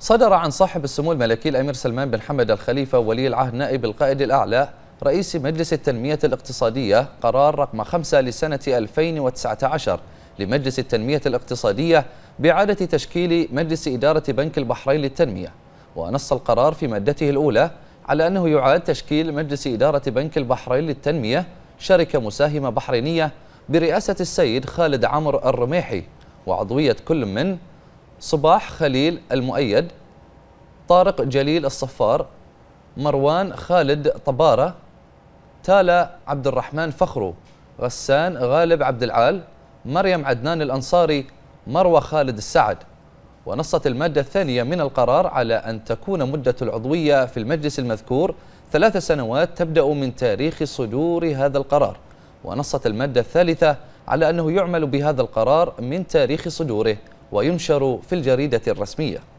صدر عن صاحب السمو الملكي الأمير سلمان بن حمد الخليفة ولي العهد نائب القائد الأعلى رئيس مجلس التنمية الاقتصادية قرار رقم 5 لسنة 2019 لمجلس التنمية الاقتصادية بإعادة تشكيل مجلس إدارة بنك البحرين للتنمية ونص القرار في مادته الأولى على أنه يعاد تشكيل مجلس إدارة بنك البحرين للتنمية شركة مساهمة بحرينية برئاسة السيد خالد عمر الرميحي وعضوية كل من صباح خليل المؤيد طارق جليل الصفار مروان خالد طبارة تالا عبد الرحمن فخرو غسان غالب عبد العال مريم عدنان الأنصاري مروى خالد السعد ونصت المادة الثانية من القرار على أن تكون مدة العضوية في المجلس المذكور ثلاث سنوات تبدأ من تاريخ صدور هذا القرار ونصت المادة الثالثة على أنه يعمل بهذا القرار من تاريخ صدوره وينشر في الجريدة الرسمية